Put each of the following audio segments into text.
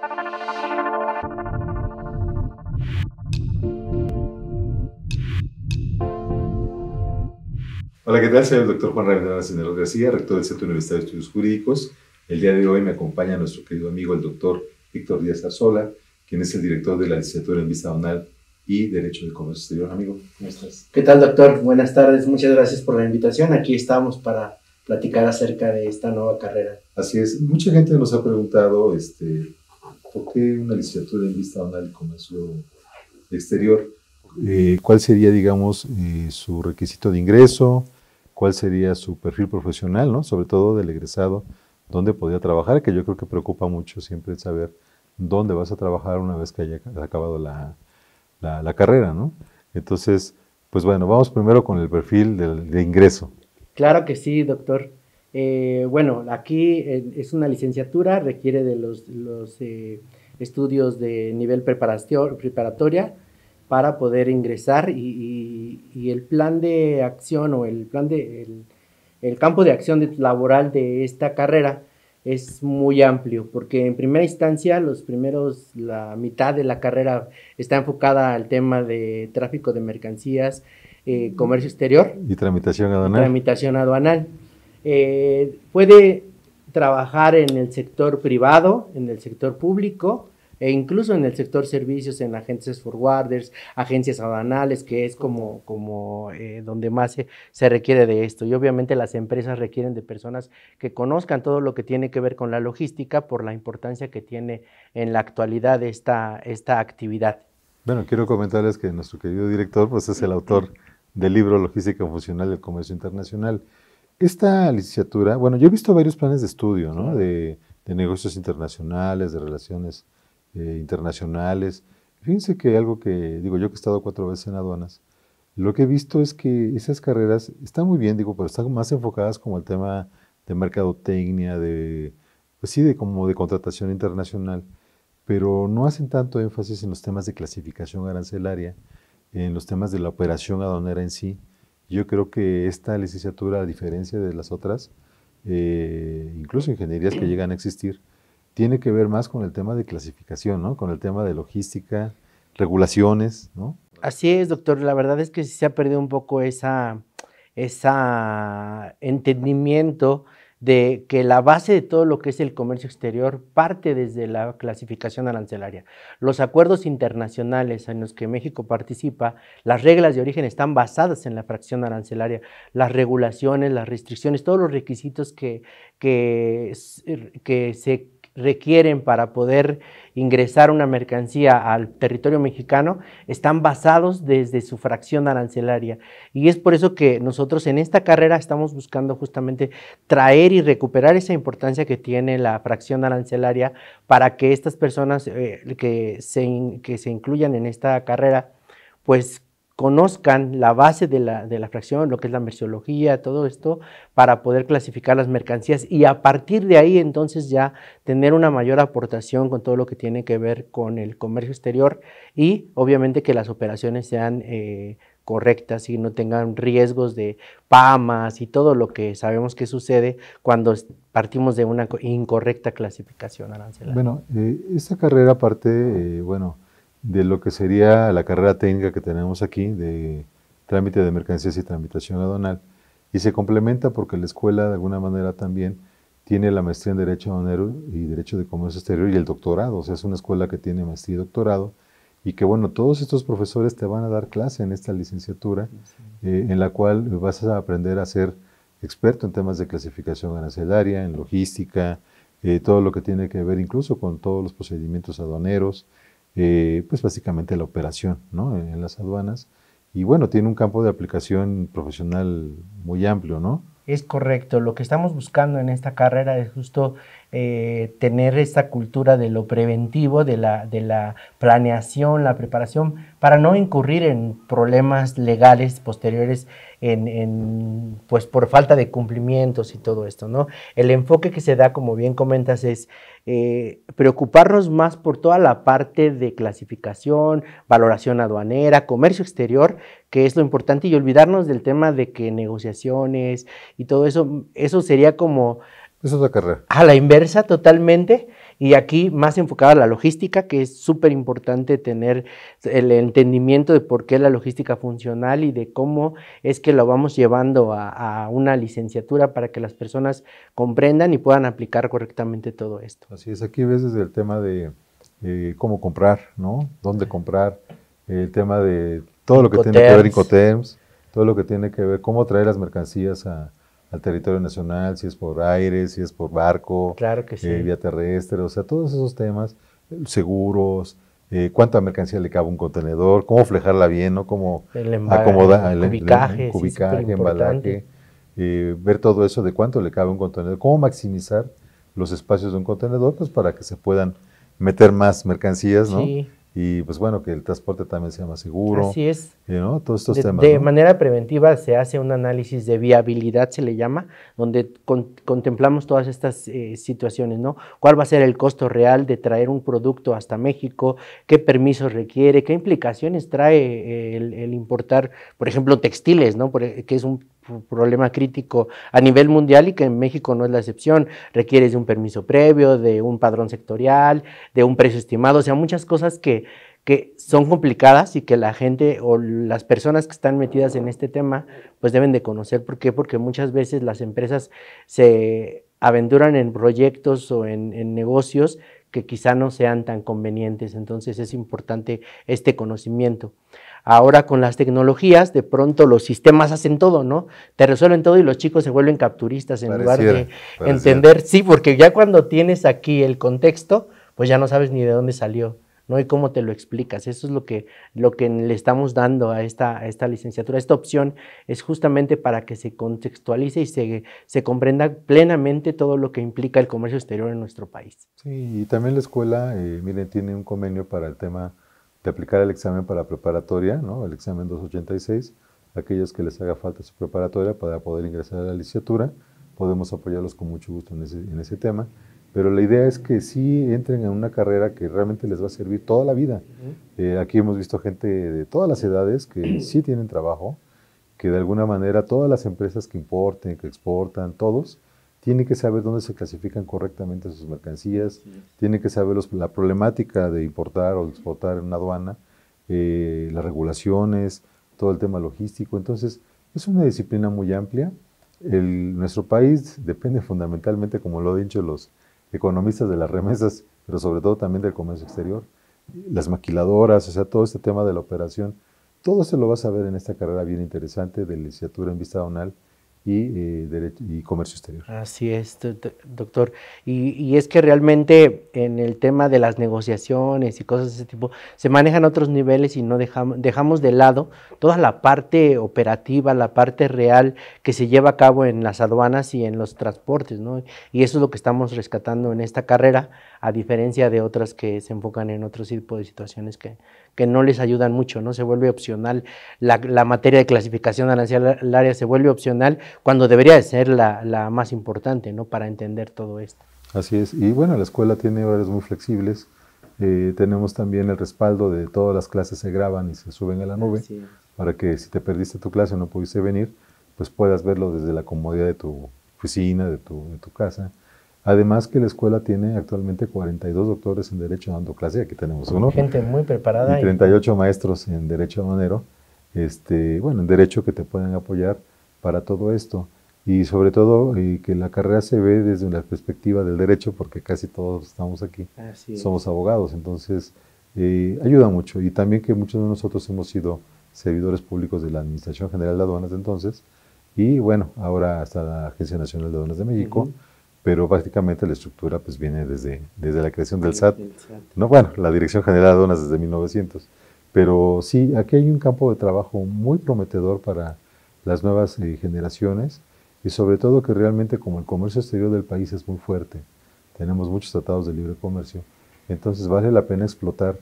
Hola, ¿qué tal? Soy el doctor Juan Ramírez Cineros García, rector del Centro Universitario de Estudios Jurídicos. El día de hoy me acompaña nuestro querido amigo, el doctor Víctor Díaz Arzola, quien es el director de la licenciatura en Vista Donal y Derecho de Comercio Exterior. Amigo, ¿Qué tal, doctor? Buenas tardes, muchas gracias por la invitación. Aquí estamos para platicar acerca de esta nueva carrera. Así es, mucha gente nos ha preguntado este, qué una licenciatura en vista y comercio exterior. Eh, ¿Cuál sería, digamos, eh, su requisito de ingreso? ¿Cuál sería su perfil profesional, ¿no? sobre todo del egresado? ¿Dónde podría trabajar? Que yo creo que preocupa mucho siempre saber dónde vas a trabajar una vez que haya acabado la, la, carrera. ¿no? Entonces, pues bueno, vamos primero con el perfil de ingreso. Claro que sí, doctor. Eh, bueno, aquí eh, es una licenciatura, requiere de los, eh, estudios de nivel preparatoria para poder ingresar y, el plan de acción o el plan de el, campo de acción laboral de esta carrera es muy amplio porque en primera instancia los primeros la mitad de la carrera está enfocada al tema de tráfico de mercancías, comercio exterior Y tramitación aduanal eh, puede trabajar en el sector privado, en el sector público e incluso en el sector servicios, en agencias forwarders, agencias aduanales, que es como, como eh, donde más se, se, requiere de esto. Y obviamente las empresas requieren de personas que conozcan todo lo que tiene que ver con la logística por la importancia que tiene en la actualidad esta, actividad. Bueno, quiero comentarles que nuestro querido director pues, es el autor del libro Logística Funcional del Comercio Internacional. Esta licenciatura, bueno, yo he visto varios planes de estudio, ¿no? De, negocios internacionales, de relaciones eh, internacionales. Fíjense que algo que, digo, yo que he estado cuatro veces en aduanas, lo que he visto es que esas carreras están muy bien, digo, pero están más enfocadas como al tema de mercadotecnia, de, pues sí, de como de contratación internacional, pero no hacen tanto énfasis en los temas de clasificación arancelaria, en los temas de la operación aduanera en sí. Yo creo que esta licenciatura, a diferencia de las otras, eh, incluso ingenierías que llegan a existir, tiene que ver más con el tema de clasificación, ¿no? Con el tema de logística, regulaciones, ¿no? Así es, doctor. La verdad es que se ha perdido un poco ese esa entendimiento de que la base de todo lo que es el comercio exterior parte desde la clasificación arancelaria. Los acuerdos internacionales en los que México participa, las reglas de origen están basadas en la fracción arancelaria, las regulaciones, las restricciones, todos los requisitos que, que, que se requieren para poder ingresar una mercancía al territorio mexicano están basados desde su fracción arancelaria. Y es por eso que nosotros en esta carrera estamos buscando justamente traer y recuperar esa importancia que tiene la fracción arancelaria para que estas personas eh, que, se, que se incluyan en esta carrera pues conozcan la base de la, de la, fracción, lo que es la merciología, todo esto, para poder clasificar las mercancías y a partir de ahí entonces ya tener una mayor aportación con todo lo que tiene que ver con el comercio exterior y obviamente que las operaciones sean eh, correctas y no tengan riesgos de PAMAS y todo lo que sabemos que sucede cuando partimos de una incorrecta clasificación arancelaria. Bueno, eh, carrera parte, eh, bueno, de lo que sería la carrera técnica que tenemos aquí de trámite de mercancías y tramitación aduanal. Y se complementa porque la escuela de alguna manera también tiene la maestría en Derecho Aduanero y Derecho de Comercio Exterior y el doctorado. O sea, es una escuela que tiene maestría y doctorado y que bueno, todos estos profesores te van a dar clase en esta licenciatura eh, en la cual vas a aprender a ser experto en temas de clasificación arancelaria, en logística, eh, todo lo que tiene que ver incluso con todos los procedimientos aduaneros, eh, pues básicamente la operación ¿no? en, las aduanas. Y bueno, tiene un campo de aplicación profesional muy amplio, ¿no? Es correcto. Lo que estamos buscando en esta carrera es justo eh, tener esa cultura de lo preventivo, de la, de la planeación, la preparación, para no incurrir en problemas legales posteriores en, pues por falta de cumplimientos y todo esto, ¿no? El enfoque que se da, como bien comentas, es eh, preocuparnos más por toda la parte de clasificación, valoración aduanera, comercio exterior, que es lo importante, y olvidarnos del tema de que negociaciones y todo eso, eso sería como es otra carrera. A la inversa, totalmente. Y aquí más enfocada a la logística, que es súper importante tener el entendimiento de por qué la logística funcional y de cómo es que lo vamos llevando a, una licenciatura para que las personas comprendan y puedan aplicar correctamente todo esto. Así es, aquí ves desde el tema de cómo comprar, ¿no? Dónde comprar, el tema de todo lo que tiene que ver Incoterms, todo lo que tiene que ver cómo traer las mercancías a, al territorio nacional, si es por aire, si es por barco, claro eh, vía terrestre, o sea, todos esos temas, seguros, eh, cuánta mercancía le cabe un contenedor, cómo flejarla bien, ¿no? Cómo acomodar el, em- embalaje, eh, ver todo eso de cuánto le cabe un contenedor, cómo maximizar los espacios de un contenedor, pues para que se puedan meter más mercancías, ¿no? Sí y pues bueno, que el transporte también sea más seguro. Así es. ¿no? Todos estos de, temas. De manera preventiva se hace un análisis de viabilidad, se le llama, donde contemplamos todas estas eh, situaciones, ¿no? ¿Cuál va a ser el costo real de traer un producto hasta México? ¿Qué permisos requiere? ¿Qué implicaciones trae eh, el, importar, por ejemplo, textiles, ¿no? Por, eh, que es un problema crítico a nivel mundial y que en México no es la excepción. requiere de un permiso previo, de un padrón sectorial, de un precio estimado, o sea, muchas cosas que, son complicadas y que la gente o las personas que están metidas en este tema pues deben de conocer. ¿Por qué? Porque muchas veces las empresas se aventuran en proyectos o en, en negocios que quizá no sean tan convenientes. Entonces es importante este conocimiento. Ahora con las tecnologías, de pronto los sistemas hacen todo, ¿no? Te resuelven todo y los chicos se vuelven capturistas en lugar de entender. Sí, porque ya cuando tienes aquí el contexto, pues ya no sabes ni de dónde salió. ¿no? Y cómo te lo explicas. Eso es lo que, lo que le estamos dando a esta, a esta licenciatura. Esta opción es justamente para que se contextualice y se, se, comprenda plenamente todo lo que implica el comercio exterior en nuestro país. Sí, y también la escuela, eh, miren, tiene un convenio para el tema aplicar el examen para preparatoria, ¿no? el examen 286, aquellos que les haga falta su preparatoria para poder ingresar a la licenciatura, podemos apoyarlos con mucho gusto en ese, tema. Pero la idea es que sí entren en una carrera que realmente les va a servir toda la vida. Eh, aquí hemos visto gente de todas las edades que sí tienen trabajo, que de alguna manera todas las empresas que importen, que exportan, todos, tiene que saber dónde se clasifican correctamente sus mercancías, tiene que saber la problemática de importar o exportar en una aduana, eh, las regulaciones, todo el tema logístico. Entonces, es una disciplina muy amplia. nuestro país depende fundamentalmente, como lo han dicho los economistas, de las remesas, pero sobre todo también del comercio exterior, las maquiladoras, o sea, todo este tema de la operación. Todo se lo vas a ver en esta carrera bien interesante de licenciatura en vista donal. Eh, y, comercio exterior. Así es, doctor. Y, es que realmente en el tema de las negociaciones y cosas de ese tipo, se manejan otros niveles y no dejamos, dejamos de lado toda la parte operativa, la parte real que se lleva a cabo en las aduanas y en los transportes, ¿no? Y eso es lo que estamos rescatando en esta carrera, a diferencia de otras que se enfocan en otro tipo de situaciones que, que no les ayudan mucho, ¿no? Se vuelve opcional. La, materia de clasificación área se vuelve opcional cuando debería de ser la, más importante, ¿no? Para entender todo esto. Así es. Y bueno, la escuela tiene horas muy flexibles. Eh, tenemos también el respaldo de todas las clases se graban y se suben a la nube para que si te perdiste tu clase o no pudiste venir, pues puedas verlo desde la comodidad de tu oficina, de tu casa. Además que la escuela tiene actualmente 42 doctores en Derecho dando clase, aquí tenemos uno. Gente muy preparada. Y 38 maestros en Derecho Aduanero, este, bueno, en Derecho que te pueden apoyar para todo esto. Y sobre todo eh, que la carrera se ve desde la perspectiva del derecho, porque casi todos estamos aquí, somos abogados, entonces eh, ayuda mucho. Y también que muchos de nosotros hemos sido servidores públicos de la Administración General de Aduanas de entonces, y bueno, ahora hasta la Agencia Nacional de Aduanas de México pero básicamente la estructura pues viene desde, desde la creación del SAT. No, bueno, la Dirección General de Aduanas desde 1900. Pero sí, aquí hay un campo de trabajo muy prometedor para las nuevas eh, generaciones y sobre todo que realmente como el comercio exterior del país es muy fuerte, tenemos muchos tratados de libre comercio, entonces vale la pena explotar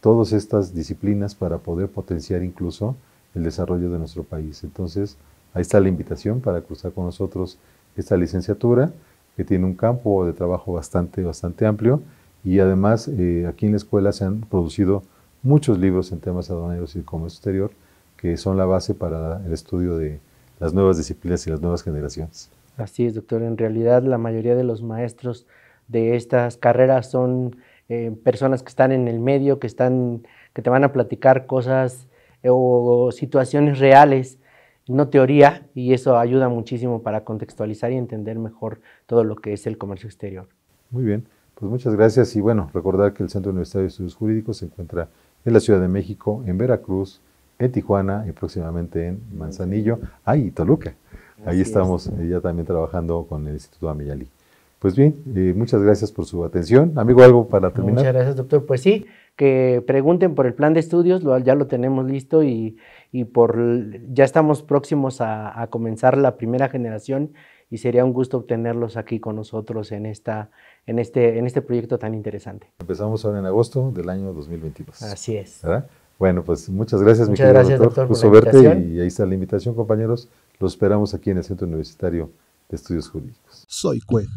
todas estas disciplinas para poder potenciar incluso el desarrollo de nuestro país. Entonces, ahí está la invitación para cruzar con nosotros esta licenciatura que tiene un campo de trabajo bastante, bastante amplio y además eh, aquí en la escuela se han producido muchos libros en temas aduaneros y comercio exterior que son la base para el estudio de las nuevas disciplinas y las nuevas generaciones. Así es, doctor. En realidad la mayoría de los maestros de estas carreras son eh, personas que están en el medio, que, están, que te van a platicar cosas eh, o situaciones reales no teoría y eso ayuda muchísimo para contextualizar y entender mejor todo lo que es el comercio exterior. Muy bien, pues muchas gracias y bueno, recordar que el Centro Universitario de Estudios Jurídicos se encuentra en la Ciudad de México, en Veracruz, en Tijuana y próximamente en Manzanillo, ahí Toluca. Ahí estamos eh, ya también trabajando con el Instituto Amiyali. Pues bien, eh, muchas gracias por su atención. Amigo, algo para terminar. Muchas gracias, doctor. Pues sí, que pregunten por el plan de estudios, ya lo tenemos listo y, por, ya estamos próximos a, comenzar la primera generación y sería un gusto obtenerlos aquí con nosotros en, esta, en, este, en este proyecto tan interesante. Empezamos ahora en agosto del año 2022. Así es. ¿verdad? Bueno, pues muchas gracias, muchas mi querido gracias, doctor. Gusto verte y ahí está la invitación, compañeros. Los esperamos aquí en el Centro Universitario de Estudios Jurídicos. Soy Cueva.